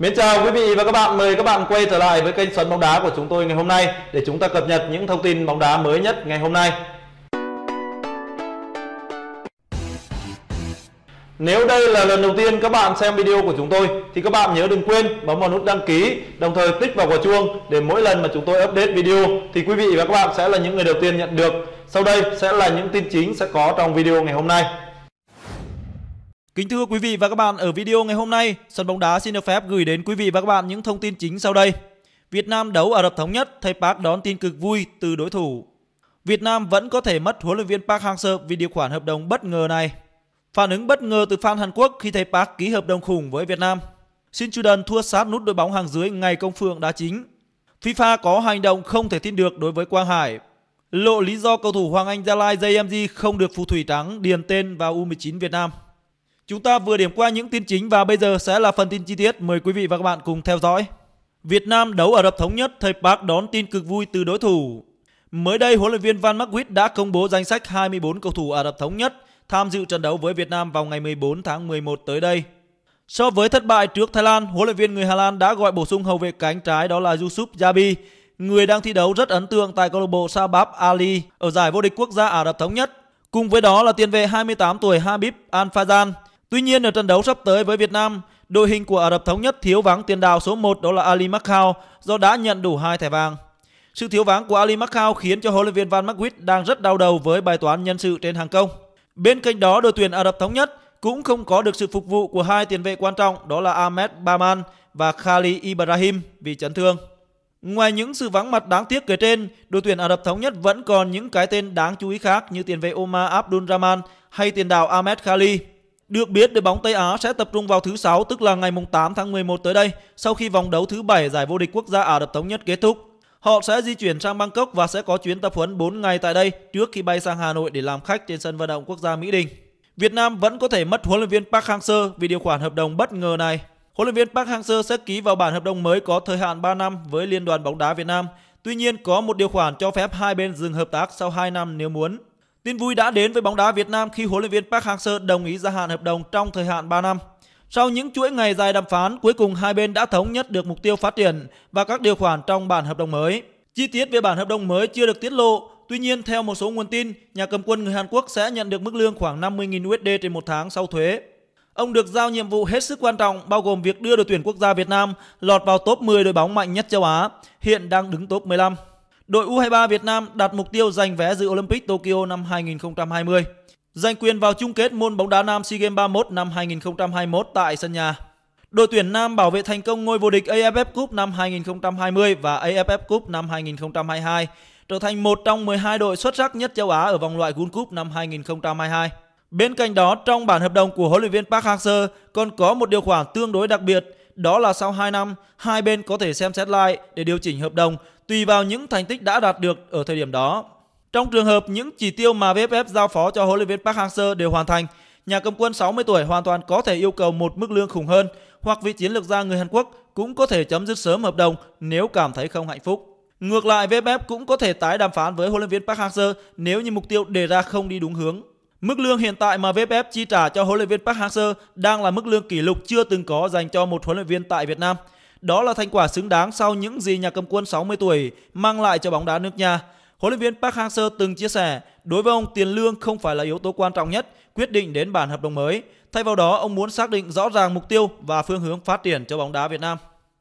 Mến chào quý vị và các bạn, mời các bạn quay trở lại với kênh Sấn bóng đá của chúng tôi ngày hôm nay để chúng ta cập nhật những thông tin bóng đá mới nhất ngày hôm nay. Nếu đây là lần đầu tiên các bạn xem video của chúng tôi thì các bạn nhớ đừng quên bấm vào nút đăng ký, đồng thời tích vào quả chuông để mỗi lần mà chúng tôi update video thì quý vị và các bạn sẽ là những người đầu tiên nhận được. Sau đây sẽ là những tin chính sẽ có trong video ngày hôm nay. Kính thưa quý vị và các bạn, ở video ngày hôm nay, sân bóng đá xin được phép gửi đến quý vị và các bạn những thông tin chính sau đây. Việt Nam đấu Ả Rập Thống Nhất, thầy Park đón tin cực vui từ đối thủ. Việt Nam vẫn có thể mất huấn luyện viên Park Hang-seo vì điều khoản hợp đồng bất ngờ này. Phản ứng bất ngờ từ fan Hàn Quốc khi thầy Park ký hợp đồng khủng với Việt Nam. Shin Chudan thua sát nút đội bóng hàng dưới ngày công phượng đá chính. FIFA có hành động không thể tin được đối với Quang Hải. Lộ lý do cầu thủ Hoàng Anh Gia Lai JMG không được phù thủy trắng điền tên vào U19 Việt Nam. Chúng ta vừa điểm qua những tin chính và bây giờ sẽ là phần tin chi tiết. Mời quý vị và các bạn cùng theo dõi. Việt Nam đấu Ả Rập Thống Nhất, thầy Park đón tin cực vui từ đối thủ. Mới đây, huấn luyện viên Van Markwit đã công bố danh sách 24 cầu thủ Ả Rập Thống Nhất tham dự trận đấu với Việt Nam vào ngày 14 tháng 11 tới đây. So với thất bại trước Thái Lan, huấn luyện viên người Hà Lan đã gọi bổ sung hậu vệ cánh trái đó là Yusuf Yabi, người đang thi đấu rất ấn tượng tại câu lạc bộ Sabab Ali ở giải vô địch quốc gia Ả Rập Thống Nhất. Cùng với đó là tiền vệ 28 tuổi Habib Al-Fazan, Tuy nhiên ở trận đấu sắp tới với Việt Nam, đội hình của Ả Rập Thống Nhất thiếu vắng tiền đạo số 1 đó là Ali Makhao do đã nhận đủ hai thẻ vàng. Sự thiếu vắng của Ali Makhao khiến cho huấn luyện viên Van Markwit đang rất đau đầu với bài toán nhân sự trên hàng công. Bên cạnh đó, đội tuyển Ả Rập Thống Nhất cũng không có được sự phục vụ của hai tiền vệ quan trọng đó là Ahmed Baman và Khali Ibrahim vì chấn thương. Ngoài những sự vắng mặt đáng tiếc kể trên, đội tuyển Ả Rập Thống Nhất vẫn còn những cái tên đáng chú ý khác như tiền vệ Omar Abdul Rahman hay tiền đạo Ahmed Khali. Được biết, đội bóng Tây Á sẽ tập trung vào thứ sáu tức là ngày 8 tháng 11 tới đây, sau khi vòng đấu thứ bảy giải vô địch quốc gia Ả Rập Thống Nhất kết thúc. Họ sẽ di chuyển sang Bangkok và sẽ có chuyến tập huấn 4 ngày tại đây trước khi bay sang Hà Nội để làm khách trên sân vận động quốc gia Mỹ Đình. Việt Nam vẫn có thể mất huấn luyện viên Park Hang-seo vì điều khoản hợp đồng bất ngờ này. Huấn luyện viên Park Hang-seo sẽ ký vào bản hợp đồng mới có thời hạn 3 năm với Liên đoàn bóng đá Việt Nam. Tuy nhiên, có một điều khoản cho phép hai bên dừng hợp tác sau 2 năm nếu muốn. Tin vui đã đến với bóng đá Việt Nam khi huấn luyện viên Park Hang-seo đồng ý gia hạn hợp đồng trong thời hạn 3 năm. Sau những chuỗi ngày dài đàm phán, cuối cùng hai bên đã thống nhất được mục tiêu phát triển và các điều khoản trong bản hợp đồng mới. Chi tiết về bản hợp đồng mới chưa được tiết lộ, tuy nhiên theo một số nguồn tin, nhà cầm quân người Hàn Quốc sẽ nhận được mức lương khoảng 50.000 USD trên một tháng sau thuế. Ông được giao nhiệm vụ hết sức quan trọng bao gồm việc đưa đội tuyển quốc gia Việt Nam lọt vào top 10 đội bóng mạnh nhất châu Á, hiện đang đứng top 15 đội U23 Việt Nam đặt mục tiêu giành vé dự Olympic Tokyo năm 2020, giành quyền vào chung kết môn bóng đá nam SEA Games 31 năm 2021 tại sân nhà. Đội tuyển nam bảo vệ thành công ngôi vô địch AFF Cup năm 2020 và AFF Cup năm 2022, trở thành một trong 12 đội xuất sắc nhất châu Á ở vòng loại World Cup năm 2022. Bên cạnh đó, trong bản hợp đồng của huấn luyện viên Park Hang-seo còn có một điều khoản tương đối đặc biệt – đó là sau 2 năm, hai bên có thể xem xét lại để điều chỉnh hợp đồng tùy vào những thành tích đã đạt được ở thời điểm đó. Trong trường hợp những chỉ tiêu mà VFF giao phó cho huấn luyện viên Park Hang-seo đều hoàn thành, nhà cầm quân 60 tuổi hoàn toàn có thể yêu cầu một mức lương khủng hơn hoặc vị chiến lược gia người Hàn Quốc cũng có thể chấm dứt sớm hợp đồng nếu cảm thấy không hạnh phúc. Ngược lại, VFF cũng có thể tái đàm phán với huấn luyện viên Park Hang-seo nếu như mục tiêu đề ra không đi đúng hướng. Mức lương hiện tại mà VFF chi trả cho huấn luyện viên Park Hang-seo đang là mức lương kỷ lục chưa từng có dành cho một huấn luyện viên tại Việt Nam. Đó là thành quả xứng đáng sau những gì nhà cầm quân 60 tuổi mang lại cho bóng đá nước nhà. Huấn luyện viên Park Hang-seo từng chia sẻ, đối với ông tiền lương không phải là yếu tố quan trọng nhất quyết định đến bản hợp đồng mới. Thay vào đó, ông muốn xác định rõ ràng mục tiêu và phương hướng phát triển cho bóng đá Việt Nam.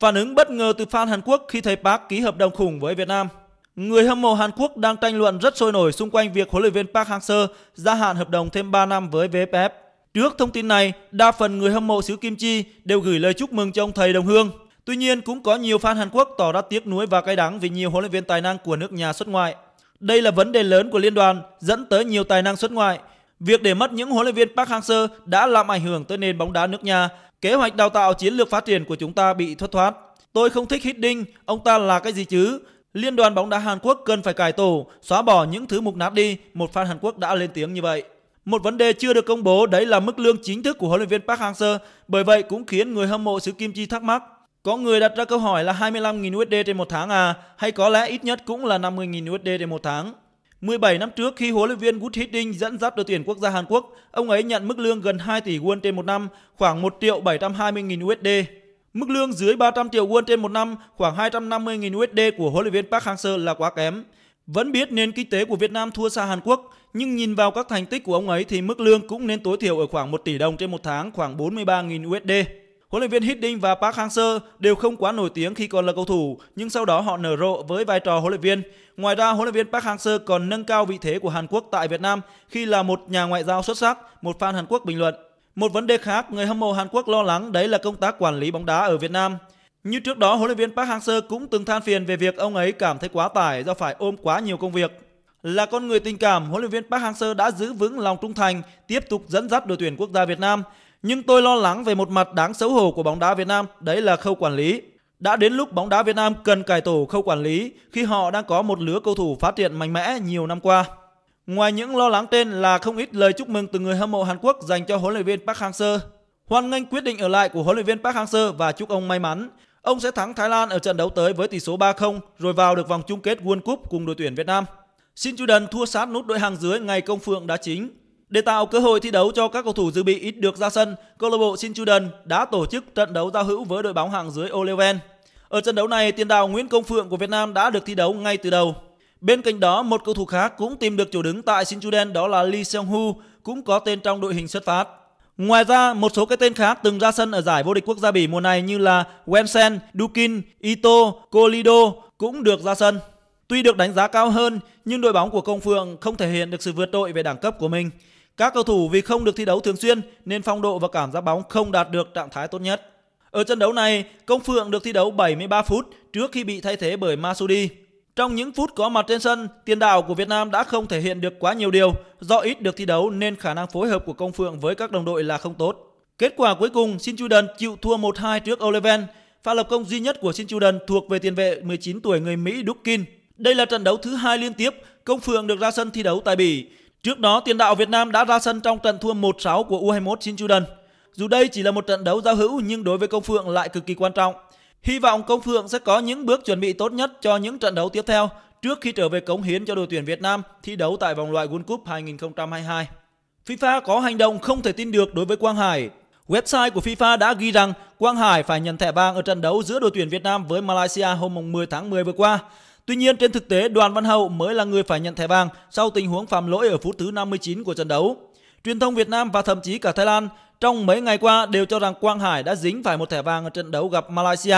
Phản ứng bất ngờ từ fan Hàn Quốc khi thấy Park ký hợp đồng khủng với Việt Nam Người hâm mộ Hàn Quốc đang tranh luận rất sôi nổi xung quanh việc huấn luyện viên Park Hang-seo gia hạn hợp đồng thêm 3 năm với VFF. Trước thông tin này, đa phần người hâm mộ xứ Kim Chi đều gửi lời chúc mừng cho ông thầy đồng hương. Tuy nhiên, cũng có nhiều fan Hàn Quốc tỏ ra tiếc nuối và cay đắng vì nhiều huấn luyện viên tài năng của nước nhà xuất ngoại. Đây là vấn đề lớn của liên đoàn, dẫn tới nhiều tài năng xuất ngoại. Việc để mất những huấn luyện viên Park Hang-seo đã làm ảnh hưởng tới nền bóng đá nước nhà, kế hoạch đào tạo chiến lược phát triển của chúng ta bị thất thoát. Tôi không thích Hiddink, ông ta là cái gì chứ? Liên đoàn bóng đá Hàn Quốc cần phải cải tổ, xóa bỏ những thứ mục nát đi, một fan Hàn Quốc đã lên tiếng như vậy. Một vấn đề chưa được công bố đấy là mức lương chính thức của huấn luyện viên Park Hang-seo, bởi vậy cũng khiến người hâm mộ xứ Kim Chi thắc mắc. Có người đặt ra câu hỏi là 25.000 USD trên một tháng à, hay có lẽ ít nhất cũng là 50.000 USD trên một tháng. 17 năm trước khi huấn luyện viên Wood Hiddink dẫn dắt đội tuyển quốc gia Hàn Quốc, ông ấy nhận mức lương gần 2 tỷ won trên một năm, khoảng 1 triệu 720 000 USD. Mức lương dưới 300 triệu won trên một năm, khoảng 250.000 USD của huấn luyện viên Park Hang-seo là quá kém. Vẫn biết nền kinh tế của Việt Nam thua xa Hàn Quốc, nhưng nhìn vào các thành tích của ông ấy thì mức lương cũng nên tối thiểu ở khoảng 1 tỷ đồng trên một tháng, khoảng 43.000 USD. Huấn luyện viên Hiddink và Park Hang-seo đều không quá nổi tiếng khi còn là cầu thủ, nhưng sau đó họ nở rộ với vai trò huấn luyện viên. Ngoài ra, huấn luyện viên Park Hang-seo còn nâng cao vị thế của Hàn Quốc tại Việt Nam khi là một nhà ngoại giao xuất sắc, một fan Hàn Quốc bình luận. Một vấn đề khác người hâm mộ Hàn Quốc lo lắng đấy là công tác quản lý bóng đá ở Việt Nam. Như trước đó, huấn luyện viên Park Hang-seo cũng từng than phiền về việc ông ấy cảm thấy quá tải do phải ôm quá nhiều công việc. Là con người tình cảm, huấn luyện viên Park Hang-seo đã giữ vững lòng trung thành, tiếp tục dẫn dắt đội tuyển quốc gia Việt Nam. Nhưng tôi lo lắng về một mặt đáng xấu hổ của bóng đá Việt Nam, đấy là khâu quản lý. Đã đến lúc bóng đá Việt Nam cần cải tổ khâu quản lý khi họ đang có một lứa cầu thủ phát triển mạnh mẽ nhiều năm qua. Ngoài những lo lắng trên là không ít lời chúc mừng từ người hâm mộ Hàn Quốc dành cho huấn luyện viên Park Hang-seo. Hoan nghênh quyết định ở lại của huấn luyện viên Park Hang-seo và chúc ông may mắn. Ông sẽ thắng Thái Lan ở trận đấu tới với tỷ số 3-0 rồi vào được vòng chung kết World Cup cùng đội tuyển Việt Nam. Shin Chudan thua sát nút đội hàng dưới ngày công phượng đá chính. Để tạo cơ hội thi đấu cho các cầu thủ dự bị ít được ra sân, câu lạc bộ Shin Chudan đã tổ chức trận đấu giao hữu với đội bóng hàng dưới Oleven. Ở trận đấu này, tiền đạo Nguyễn Công Phượng của Việt Nam đã được thi đấu ngay từ đầu. Bên cạnh đó, một cầu thủ khác cũng tìm được chỗ đứng tại Sinchuden đó là Lee Seung Hu, cũng có tên trong đội hình xuất phát. Ngoài ra, một số cái tên khác từng ra sân ở giải vô địch quốc gia Bỉ mùa này như là Wensen, Dukin, Ito, Colido cũng được ra sân. Tuy được đánh giá cao hơn, nhưng đội bóng của Công Phượng không thể hiện được sự vượt trội về đẳng cấp của mình. Các cầu thủ vì không được thi đấu thường xuyên nên phong độ và cảm giác bóng không đạt được trạng thái tốt nhất. Ở trận đấu này, Công Phượng được thi đấu 73 phút trước khi bị thay thế bởi Masudi. Trong những phút có mặt trên sân, tiền đạo của Việt Nam đã không thể hiện được quá nhiều điều do ít được thi đấu nên khả năng phối hợp của Công Phượng với các đồng đội là không tốt. Kết quả cuối cùng, Shin Chudan chịu thua 1-2 trước Oleven. Pha lập công duy nhất của Shin Chudan thuộc về tiền vệ 19 tuổi người Mỹ Dukin. Đây là trận đấu thứ hai liên tiếp Công Phượng được ra sân thi đấu tại Bỉ. Trước đó, tiền đạo Việt Nam đã ra sân trong trận thua 1-6 của U21 Shin Chudan. Dù đây chỉ là một trận đấu giao hữu nhưng đối với Công Phượng lại cực kỳ quan trọng. Hy vọng Công Phượng sẽ có những bước chuẩn bị tốt nhất cho những trận đấu tiếp theo trước khi trở về cống hiến cho đội tuyển Việt Nam thi đấu tại vòng loại World Cup 2022. FIFA có hành động không thể tin được đối với Quang Hải. Website của FIFA đã ghi rằng Quang Hải phải nhận thẻ vàng ở trận đấu giữa đội tuyển Việt Nam với Malaysia hôm 10 tháng 10 vừa qua. Tuy nhiên trên thực tế Đoàn Văn Hậu mới là người phải nhận thẻ vàng sau tình huống phạm lỗi ở phút thứ 59 của trận đấu. Truyền thông Việt Nam và thậm chí cả Thái Lan trong mấy ngày qua đều cho rằng Quang Hải đã dính phải một thẻ vàng ở trận đấu gặp Malaysia.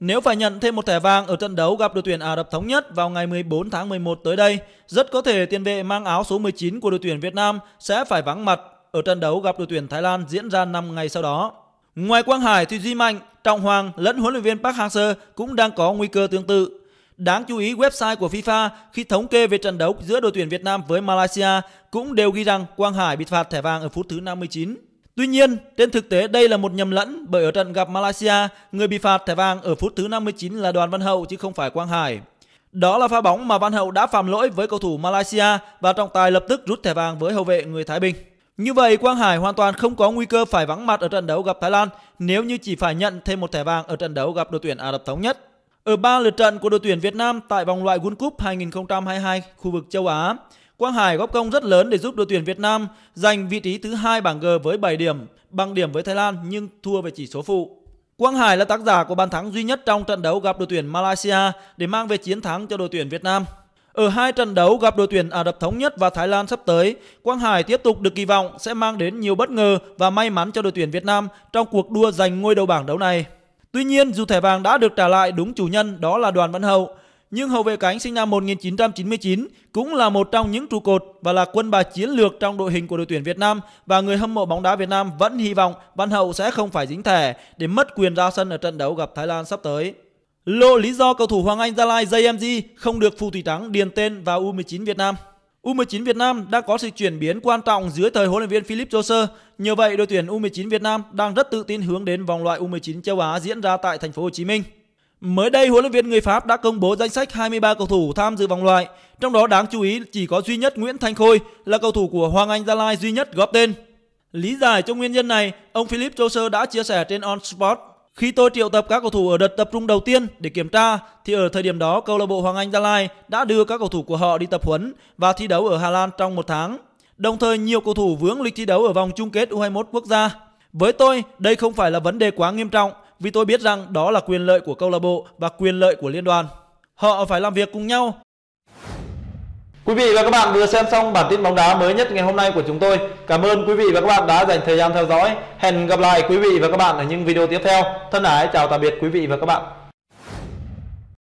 Nếu phải nhận thêm một thẻ vàng ở trận đấu gặp đội tuyển Ả Rập Thống Nhất vào ngày 14 tháng 11 tới đây, rất có thể tiền vệ mang áo số 19 của đội tuyển Việt Nam sẽ phải vắng mặt ở trận đấu gặp đội tuyển Thái Lan diễn ra 5 ngày sau đó. Ngoài Quang Hải thì Duy Mạnh, Trọng Hoàng lẫn huấn luyện viên Park Hang-seo cũng đang có nguy cơ tương tự. Đáng chú ý website của FIFA khi thống kê về trận đấu giữa đội tuyển Việt Nam với Malaysia cũng đều ghi rằng Quang Hải bị phạt thẻ vàng ở phút thứ 59. Tuy nhiên, trên thực tế đây là một nhầm lẫn bởi ở trận gặp Malaysia, người bị phạt thẻ vàng ở phút thứ 59 là Đoàn Văn Hậu chứ không phải Quang Hải. Đó là pha bóng mà Văn Hậu đã phạm lỗi với cầu thủ Malaysia và trọng tài lập tức rút thẻ vàng với hậu vệ người Thái Bình. Như vậy Quang Hải hoàn toàn không có nguy cơ phải vắng mặt ở trận đấu gặp Thái Lan nếu như chỉ phải nhận thêm một thẻ vàng ở trận đấu gặp đội tuyển Ả Rập Thống Nhất. Ở 3 lượt trận của đội tuyển Việt Nam tại vòng loại World Cup 2022 khu vực châu Á, Quang Hải góp công rất lớn để giúp đội tuyển Việt Nam giành vị trí thứ hai bảng G với 7 điểm, bằng điểm với Thái Lan nhưng thua về chỉ số phụ. Quang Hải là tác giả của bàn thắng duy nhất trong trận đấu gặp đội tuyển Malaysia để mang về chiến thắng cho đội tuyển Việt Nam. Ở hai trận đấu gặp đội tuyển Ả Rập Thống Nhất và Thái Lan sắp tới, Quang Hải tiếp tục được kỳ vọng sẽ mang đến nhiều bất ngờ và may mắn cho đội tuyển Việt Nam trong cuộc đua giành ngôi đầu bảng đấu này. Tuy nhiên, dù thẻ vàng đã được trả lại đúng chủ nhân đó là Đoàn Văn Hậu, nhưng hậu vệ cánh sinh năm 1999 cũng là một trong những trụ cột và là quân bài chiến lược trong đội hình của đội tuyển Việt Nam và người hâm mộ bóng đá Việt Nam vẫn hy vọng Văn Hậu sẽ không phải dính thẻ để mất quyền ra sân ở trận đấu gặp Thái Lan sắp tới. Lộ lý do cầu thủ Hoàng Anh Gia Lai JMG không được phù thủy trắng điền tên vào U19 Việt Nam. U19 Việt Nam đang có sự chuyển biến quan trọng dưới thời huấn luyện viên Philip Joser. Nhờ vậy, đội tuyển U19 Việt Nam đang rất tự tin hướng đến vòng loại U19 châu Á diễn ra tại thành phố Hồ Chí Minh. Mới đây, huấn luyện viên người Pháp đã công bố danh sách 23 cầu thủ tham dự vòng loại, trong đó đáng chú ý chỉ có duy nhất Nguyễn Thanh Khôi là cầu thủ của Hoàng Anh Gia Lai duy nhất góp tên. Lý giải cho nguyên nhân này, ông Philip Joser đã chia sẻ trên On Sport. Khi tôi triệu tập các cầu thủ ở đợt tập trung đầu tiên để kiểm tra thì ở thời điểm đó câu lạc bộ Hoàng Anh Gia Lai đã đưa các cầu thủ của họ đi tập huấn và thi đấu ở Hà Lan trong một tháng. Đồng thời nhiều cầu thủ vướng lịch thi đấu ở vòng chung kết U21 quốc gia. Với tôi, đây không phải là vấn đề quá nghiêm trọng vì tôi biết rằng đó là quyền lợi của câu lạc bộ và quyền lợi của liên đoàn. Họ phải làm việc cùng nhau. Quý vị và các bạn vừa xem xong bản tin bóng đá mới nhất ngày hôm nay của chúng tôi. Cảm ơn quý vị và các bạn đã dành thời gian theo dõi. Hẹn gặp lại quý vị và các bạn ở những video tiếp theo. Thân ái chào tạm biệt quý vị và các bạn.